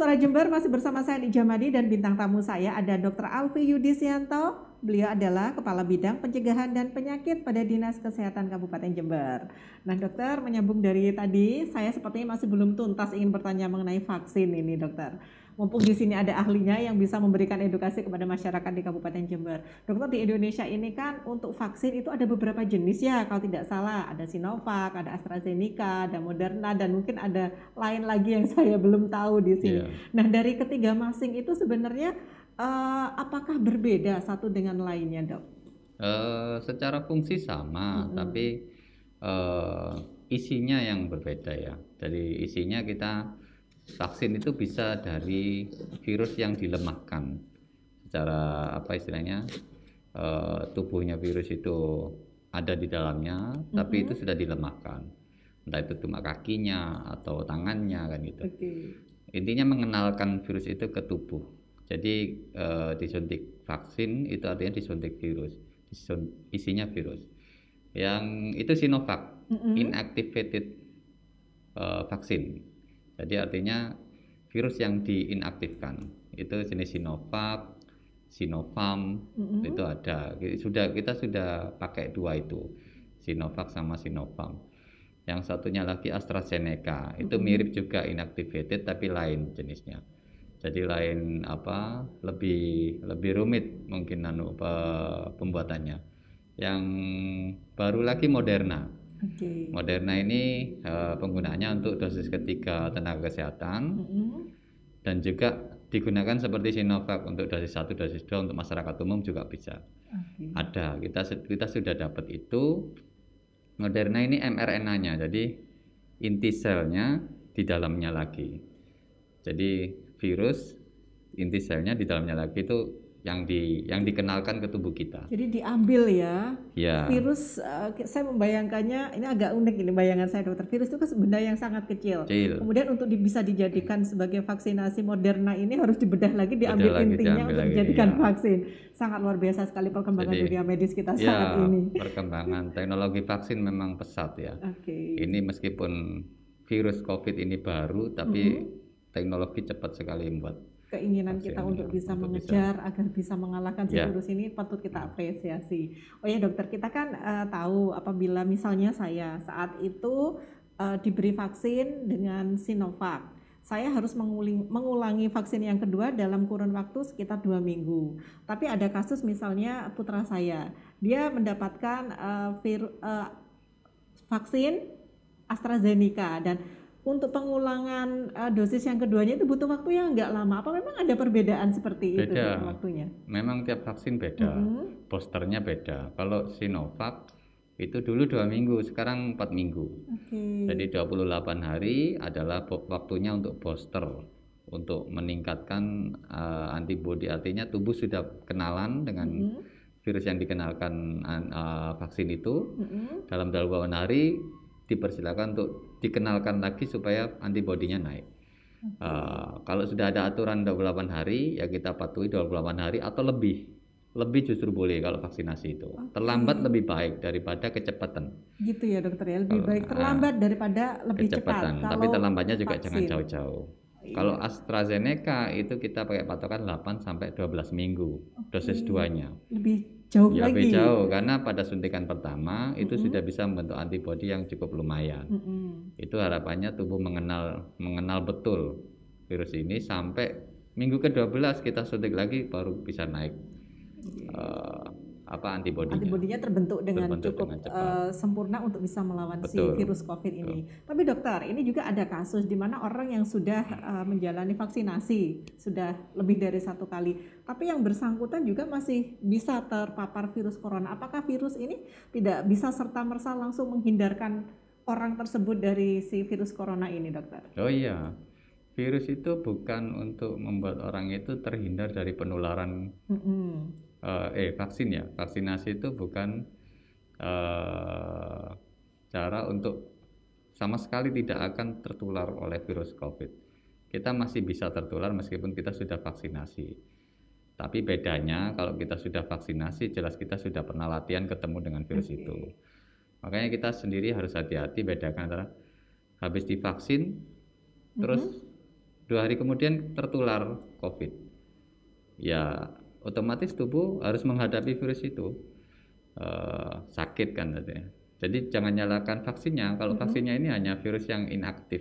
Suara Jember masih bersama saya di Jamadi dan bintang tamu saya ada Dr. Alfi Yudisianto. Beliau adalah Kepala Bidang Pencegahan dan Penyakit pada Dinas Kesehatan Kabupaten Jember. Nah dokter menyambung dari tadi, saya sepertinya masih belum tuntas ingin bertanya mengenai vaksin ini dokter mumpung di sini ada ahlinya yang bisa memberikan edukasi kepada masyarakat di Kabupaten Jember. Dokter di Indonesia ini kan untuk vaksin itu ada beberapa jenis ya kalau tidak salah ada Sinovac, ada AstraZeneca, ada Moderna dan mungkin ada lain lagi yang saya belum tahu di sini. Yeah. Nah dari ketiga masing itu sebenarnya uh, apakah berbeda satu dengan lainnya dok? Uh, secara fungsi sama, mm -hmm. tapi uh, isinya yang berbeda ya. Jadi isinya kita vaksin itu bisa dari virus yang dilemahkan secara apa istilahnya uh, tubuhnya virus itu ada di dalamnya mm-hmm. tapi itu sudah dilemahkan entah itu cuma kakinya atau tangannya kan gitu okay. intinya mengenalkan virus itu ke tubuh jadi uh, disuntik vaksin itu artinya disuntik virus Disun- isinya virus yang itu Sinovac mm-hmm. inactivated uh, vaksin jadi artinya virus yang diinaktifkan itu jenis Sinovac, Sinopharm mm-hmm. itu ada. Sudah kita sudah pakai dua itu, Sinovac sama Sinopharm. Yang satunya lagi AstraZeneca. Itu mm-hmm. mirip juga inactivated tapi lain jenisnya. Jadi lain apa? Lebih lebih rumit mungkin nano pembuatannya. Yang baru lagi Moderna. Okay. Moderna ini uh, penggunaannya untuk dosis ketiga tenaga kesehatan mm -hmm. dan juga digunakan seperti Sinovac untuk dosis satu dosis dua untuk masyarakat umum juga bisa. Okay. Ada, kita kita sudah dapat itu. Moderna ini mRNA-nya, jadi inti selnya di dalamnya lagi. Jadi virus inti selnya di dalamnya lagi itu yang di yang dikenalkan ke tubuh kita. Jadi diambil ya. ya. Virus uh, saya membayangkannya ini agak unik ini bayangan saya dokter. Virus itu kan benda yang sangat kecil. kecil. Kemudian untuk di, bisa dijadikan sebagai vaksinasi Moderna ini harus dibedah lagi diambil lagi, intinya diambil untuk dijadikan ya. vaksin. Sangat luar biasa sekali perkembangan Jadi, dunia medis kita ya, saat ini. perkembangan teknologi vaksin memang pesat ya. Okay. Ini meskipun virus Covid ini baru tapi mm -hmm. teknologi cepat sekali membuat keinginan Masih kita untuk bisa untuk mengejar bisa. agar bisa mengalahkan ya. si yeah. virus ini patut kita apresiasi. Oh ya dokter, kita kan uh, tahu apabila misalnya saya saat itu uh, diberi vaksin dengan Sinovac, saya harus menguling, mengulangi vaksin yang kedua dalam kurun waktu sekitar dua minggu. Tapi ada kasus misalnya putra saya, dia mendapatkan uh, vir, uh, vaksin AstraZeneca dan untuk pengulangan uh, dosis yang keduanya itu butuh waktu yang nggak lama. Apa memang ada perbedaan seperti beda. itu waktunya? Memang tiap vaksin beda, mm-hmm. posternya beda. Kalau Sinovac itu dulu dua minggu, sekarang empat minggu. Okay. Jadi 28 hari adalah waktunya untuk booster untuk meningkatkan uh, antibodi. Artinya tubuh sudah kenalan dengan mm-hmm. virus yang dikenalkan uh, vaksin itu. Mm-hmm. Dalam 28 hari dipersilakan untuk dikenalkan lagi supaya antibodinya naik. Uh, kalau sudah ada aturan 28 hari ya kita patuhi 28 hari atau lebih. Lebih justru boleh kalau vaksinasi itu. Okay. Terlambat lebih baik daripada kecepatan. Gitu ya dokter ya, lebih baik ah, terlambat uh, daripada lebih kecepatan. cepat. Tapi terlambatnya juga vaksin. jangan jauh-jauh. Oh, iya. Kalau AstraZeneca itu kita pakai patokan 8 sampai 12 minggu okay. dosis duanya. Lebih jauh ya, lagi. jauh karena pada suntikan pertama itu mm -hmm. sudah bisa membentuk antibodi yang cukup lumayan. Mm -hmm. Itu harapannya tubuh mengenal mengenal betul virus ini sampai minggu ke-12 kita suntik lagi baru bisa naik. Okay. Iya. Uh, eh, apa antibodinya. Antibodinya terbentuk dengan terbentuk cukup dengan uh, sempurna untuk bisa melawan Betul. si virus COVID Betul. ini. Tapi dokter, ini juga ada kasus di mana orang yang sudah uh, menjalani vaksinasi sudah lebih dari satu kali, tapi yang bersangkutan juga masih bisa terpapar virus corona. Apakah virus ini tidak bisa serta merta langsung menghindarkan orang tersebut dari si virus corona ini, dokter? Oh iya. Virus itu bukan untuk membuat orang itu terhindar dari penularan mm -hmm uh, eh vaksin ya vaksinasi itu bukan uh, cara untuk sama sekali tidak akan tertular oleh virus COVID. Kita masih bisa tertular meskipun kita sudah vaksinasi. Tapi bedanya kalau kita sudah vaksinasi jelas kita sudah pernah latihan ketemu dengan virus okay. itu. Makanya kita sendiri harus hati-hati bedakan antara habis divaksin terus mm -hmm. dua hari kemudian tertular COVID. Ya otomatis tubuh harus menghadapi virus itu e, sakit kan berarti. Ya. Jadi jangan nyalakan vaksinnya. Kalau -hmm. vaksinnya ini hanya virus yang inaktif.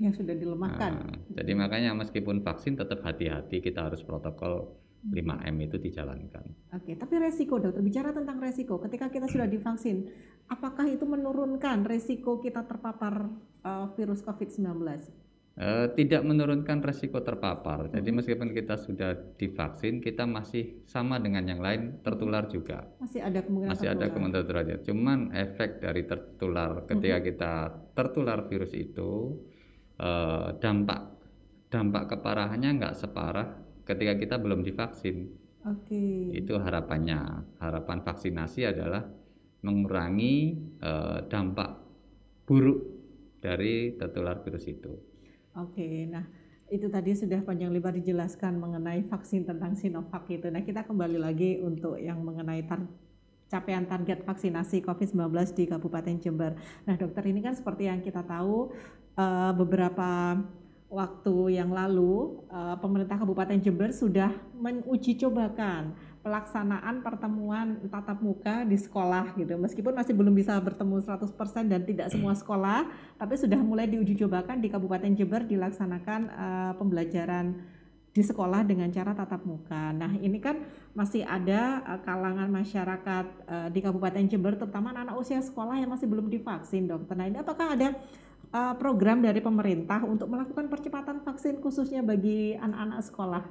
Yang sudah dilemahkan. Nah, jadi makanya meskipun vaksin tetap hati-hati kita harus protokol 5M itu dijalankan. Oke, tapi resiko dokter bicara tentang resiko ketika kita sudah divaksin, apakah itu menurunkan resiko kita terpapar uh, virus COVID-19? Eh, tidak menurunkan resiko terpapar. Jadi meskipun kita sudah divaksin, kita masih sama dengan yang lain tertular juga. Masih ada kemungkinan masih tertular. ada kemungkinan tertular. Cuman efek dari tertular ketika mhm. kita tertular virus itu eh, dampak dampak keparahannya nggak separah ketika kita belum divaksin. Oke. Okay. Itu harapannya. Harapan vaksinasi adalah mengurangi eh, dampak buruk dari tertular virus itu. Oke, nah itu tadi sudah panjang lebar dijelaskan mengenai vaksin tentang Sinovac itu. Nah kita kembali lagi untuk yang mengenai tar capaian target vaksinasi COVID-19 di Kabupaten Jember. Nah dokter ini kan seperti yang kita tahu eh, beberapa waktu yang lalu eh, pemerintah Kabupaten Jember sudah menguji cobakan pelaksanaan pertemuan tatap muka di sekolah gitu. Meskipun masih belum bisa bertemu 100% dan tidak hmm. semua sekolah, tapi sudah mulai diuji cobakan di Kabupaten Jember dilaksanakan uh, pembelajaran di sekolah dengan cara tatap muka. Nah, ini kan masih ada uh, kalangan masyarakat uh, di Kabupaten Jember terutama anak, anak usia sekolah yang masih belum divaksin, Dokter. Nah, ini apakah ada program dari pemerintah untuk melakukan percepatan vaksin khususnya bagi anak-anak sekolah?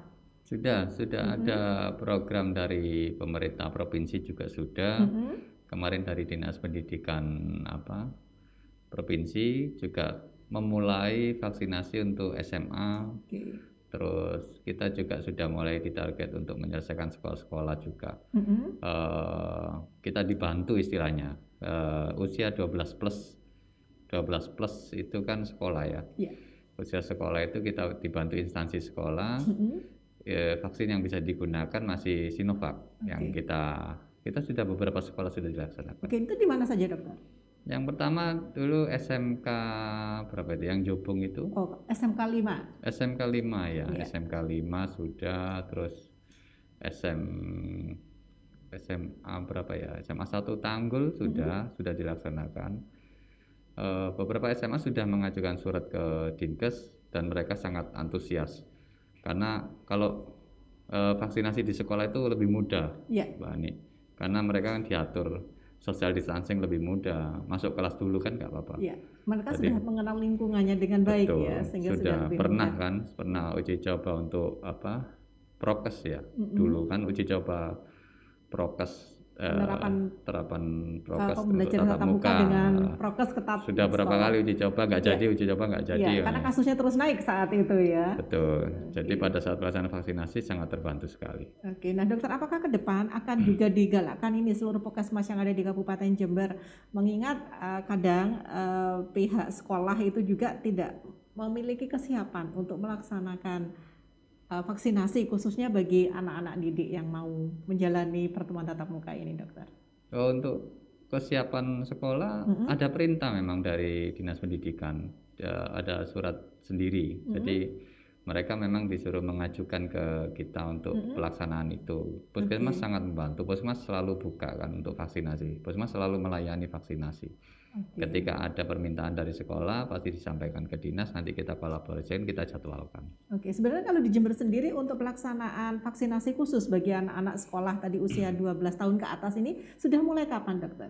Sudah, sudah mm -hmm. ada program dari pemerintah provinsi juga sudah. Mm -hmm. Kemarin dari Dinas Pendidikan apa? Provinsi juga memulai vaksinasi untuk SMA. Okay. Terus kita juga sudah mulai ditarget untuk menyelesaikan sekolah-sekolah juga. Mm -hmm. uh, kita dibantu istilahnya. Uh, usia 12 plus 12 plus itu kan sekolah ya. Yeah. Usia sekolah itu kita dibantu instansi sekolah. Mm -hmm Iya, vaksin yang bisa digunakan masih Sinovac okay. yang kita kita sudah beberapa sekolah sudah dilaksanakan. Oke, itu di mana saja dokter? Yang pertama dulu SMK berapa itu? Yang Jobong itu? Oh, SMK 5. SMK 5 ya, yeah. SMK 5 sudah terus SM SMA berapa ya? SMA 1 Tanggul sudah mm -hmm. sudah dilaksanakan. Eh, beberapa SMA sudah mengajukan surat ke Dinkes dan mereka sangat antusias karena kalau e, vaksinasi di sekolah itu lebih mudah, ya. Mbak Ani. Karena mereka kan diatur social distancing lebih mudah. Masuk kelas dulu kan nggak apa-apa. Ya. Mereka Jadi, sudah mengenal lingkungannya dengan baik ya, betul, ya, sehingga sudah, sudah pernah mudah. kan pernah uji coba untuk apa prokes ya. Mm -hmm. Dulu kan uji coba prokes penerapan eh, penerapan prokes pembelajaran tatap, muka dengan prokes ketat sudah berapa sekolah. kali uji coba nggak iya. jadi ya. uji coba nggak iya, jadi ya, karena kasusnya terus naik saat itu ya betul okay. jadi pada saat pelaksanaan vaksinasi sangat terbantu sekali oke okay. nah dokter apakah ke depan akan juga hmm. digalakkan ini seluruh puskesmas yang ada di Kabupaten Jember mengingat uh, kadang uh, pihak sekolah itu juga tidak memiliki kesiapan untuk melaksanakan uh, vaksinasi khususnya bagi anak-anak didik yang mau menjalani pertemuan tatap muka ini, dokter? Oh, untuk kesiapan sekolah mm -hmm. ada perintah memang dari dinas pendidikan, ada, ya, ada surat sendiri. Mm -hmm. Jadi mereka memang disuruh mengajukan ke kita untuk mm -hmm. pelaksanaan itu. Puskesmas -hmm. sangat membantu. Puskesmas selalu buka kan untuk vaksinasi. Puskesmas selalu melayani vaksinasi. Okay. Ketika ada permintaan dari sekolah, pasti disampaikan ke dinas. Nanti kita kolaborasikan, kita jadwalkan. Oke, okay. sebenarnya kalau di Jember sendiri untuk pelaksanaan vaksinasi khusus bagian anak sekolah tadi usia 12 tahun ke atas ini sudah mulai kapan, dokter?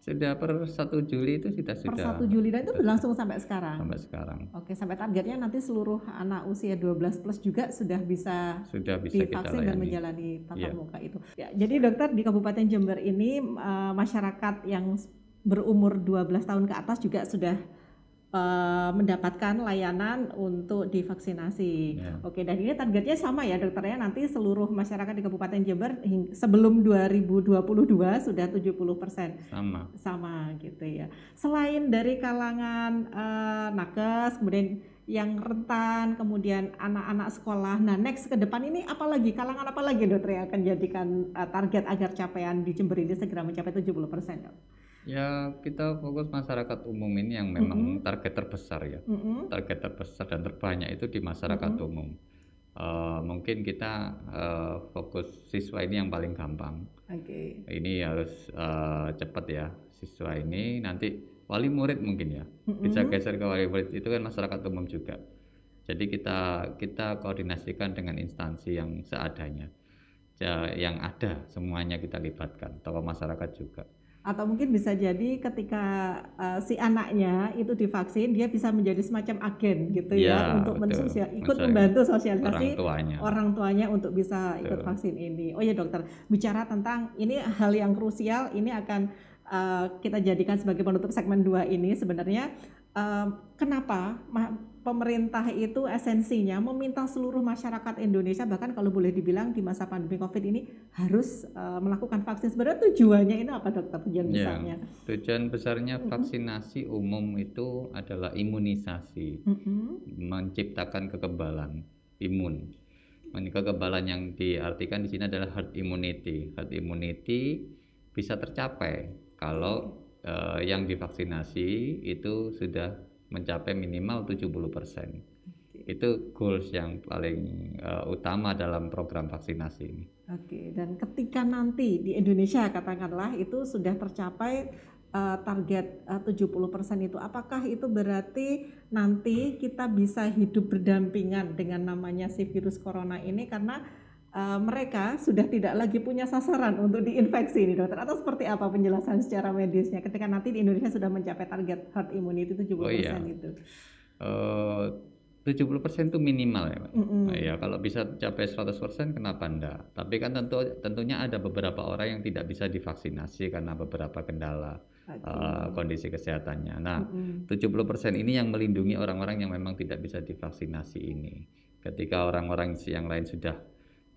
Sudah per 1 Juli itu kita per sudah. Per 1 Juli dan itu langsung sampai sekarang. Sampai sekarang. Oke, sampai targetnya nanti seluruh anak usia 12 plus juga sudah bisa sudah bisa divaksin dan menjalani tatap yeah. muka itu. Ya, jadi dokter di Kabupaten Jember ini eh, masyarakat yang berumur 12 tahun ke atas juga sudah uh, mendapatkan layanan untuk divaksinasi. Yeah. Oke, dan ini targetnya sama ya dokternya nanti seluruh masyarakat di Kabupaten Jember sebelum 2022 sudah 70 persen. Sama. Sama gitu ya. Selain dari kalangan uh, nakes, kemudian yang rentan, kemudian anak-anak sekolah. Nah, next ke depan ini apalagi kalangan apalagi dokter yang akan jadikan uh, target agar capaian di Jember ini segera mencapai 70 persen, dok? Ya kita fokus masyarakat umum ini yang memang mm -hmm. target terbesar ya, mm -hmm. target terbesar dan terbanyak itu di masyarakat mm -hmm. umum. Uh, mungkin kita uh, fokus siswa ini yang paling gampang. Okay. Ini harus uh, cepat ya siswa ini nanti wali murid mungkin ya mm -hmm. bisa geser ke wali murid itu kan masyarakat umum juga. Jadi kita kita koordinasikan dengan instansi yang seadanya, yang ada semuanya kita libatkan, tokoh masyarakat juga atau mungkin bisa jadi ketika uh, si anaknya itu divaksin dia bisa menjadi semacam agen gitu ya, ya untuk mensosial ikut Maksudnya membantu sosialisasi orang tuanya. orang tuanya untuk bisa betul. ikut vaksin ini. Oh ya dokter, bicara tentang ini hal yang krusial ini akan uh, kita jadikan sebagai penutup segmen 2 ini sebenarnya uh, kenapa pemerintah itu esensinya meminta seluruh masyarakat Indonesia bahkan kalau boleh dibilang di masa pandemi Covid ini harus uh, melakukan vaksin. Sebenarnya tujuannya ini apa dokter tujuan ya, besarnya? tujuan besarnya vaksinasi mm -hmm. umum itu adalah imunisasi. Mm -hmm. Menciptakan kekebalan imun. Kekebalan yang diartikan di sini adalah herd immunity. Herd immunity bisa tercapai kalau uh, yang divaksinasi itu sudah mencapai minimal 70%. persen Itu goals yang paling uh, utama dalam program vaksinasi ini. Oke, dan ketika nanti di Indonesia katakanlah itu sudah tercapai uh, target eh, uh, 70% itu apakah itu berarti nanti kita bisa hidup berdampingan dengan namanya si virus corona ini karena uh, mereka sudah tidak lagi punya sasaran untuk diinfeksi nih dokter atau seperti apa penjelasan secara medisnya ketika nanti di Indonesia sudah mencapai target herd immunity itu 70% oh, iya. itu? Uh, 70% itu minimal ya, Pak. Mm -hmm. ya, kalau bisa capai 100% kenapa enggak? Tapi kan tentu tentunya ada beberapa orang yang tidak bisa divaksinasi karena beberapa kendala okay. uh, eh, kondisi kesehatannya. Nah, mm -hmm. 70% ini yang melindungi orang-orang yang memang tidak bisa divaksinasi ini. Ketika orang-orang yang lain sudah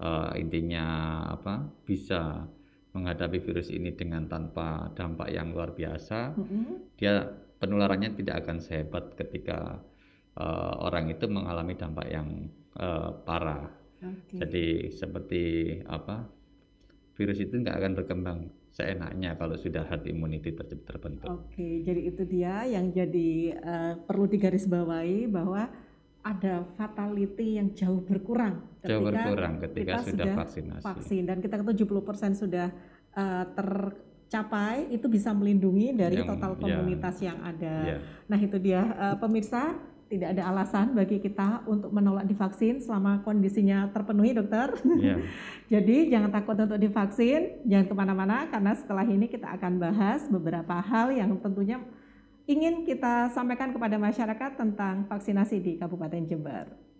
uh, intinya apa bisa menghadapi virus ini dengan tanpa dampak yang luar biasa, mm -hmm. dia penularannya tidak akan sehebat ketika uh, orang itu mengalami dampak yang uh, parah. Okay. Jadi seperti apa virus itu nggak akan berkembang seenaknya kalau sudah herd immunity terbentuk. Oke, jadi itu dia yang jadi uh, perlu digarisbawahi bahwa ada fatality yang jauh berkurang ketika, jauh berkurang ketika kita sudah vaksinasi. vaksin dan kita 70% sudah uh, tercapai itu bisa melindungi dari yang, total ya. komunitas ya, yang ada. Ya. Nah, itu dia uh, pemirsa, tidak ada alasan bagi kita untuk menolak divaksin selama kondisinya terpenuhi, dokter. Ya. Jadi jangan takut untuk divaksin, jangan kemana-mana karena setelah ini kita akan bahas beberapa hal yang tentunya ingin kita sampaikan kepada masyarakat tentang vaksinasi di Kabupaten Jember?